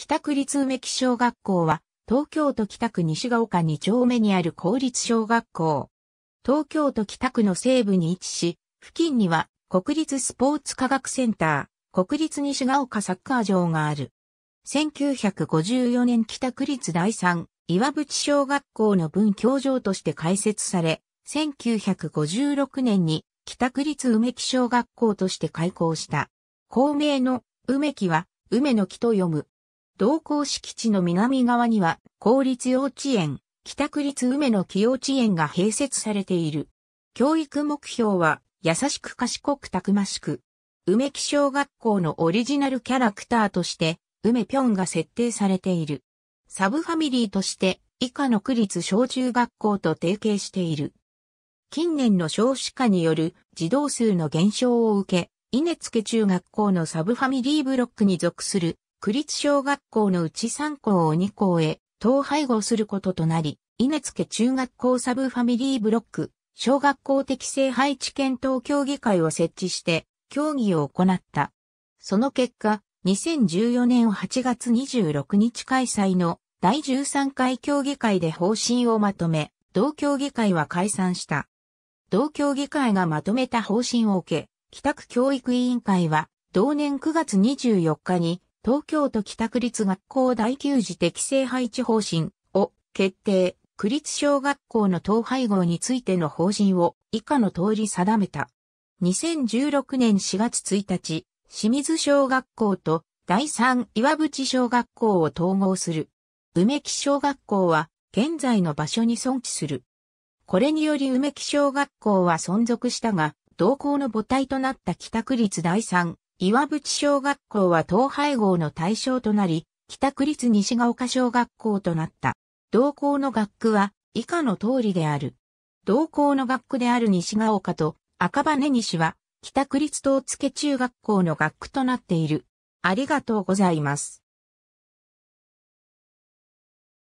北区立梅木小学校は、東京都北区西ヶ丘2丁目にある公立小学校。東京都北区の西部に位置し、付近には国立スポーツ科学センター、国立西ヶ丘サッカー場がある。1954年北区立第3岩淵小学校の分教場として開設され、1956年に北区立梅木小学校として開校した。校名の梅木は梅の木と読む。同校敷地の南側には、公立幼稚園、北区立梅の木幼稚園が併設されている。教育目標は、優しく賢くたくましく。梅木小学校のオリジナルキャラクターとして、梅ぴょんが設定されている。サブファミリーとして、以下の区立小中学校と提携している。近年の少子化による児童数の減少を受け、稲付中学校のサブファミリーブロックに属する区立小学校のうち3校を2校へ統廃合することとなり、稲付中学校サブファミリーブロック、小学校適正配置検討協議会を設置して、協議を行った。その結果、2014年8月26日開催の第13回協議会で方針をまとめ、同協議会は解散した。同協議会がまとめた方針を受け、北区教育委員会は、同年9月24日に東京都北区立学校第9次適正配置方針を決定、区立小学校の統廃合についての方針を以下の通り定めた。2016年4月1日、清水小学校と第3岩淵小学校を統合する。梅木小学校は現在の場所に存置する。これにより梅木小学校は存続したが、同校の母体となった北区立第3岩淵小学校は統廃合の対象となり、北区立西が丘小学校となった。同校の学区は以下の通りである。同校の学区である西が丘と赤羽西は北区立東付中学校の学区となっている。ありがとうございます。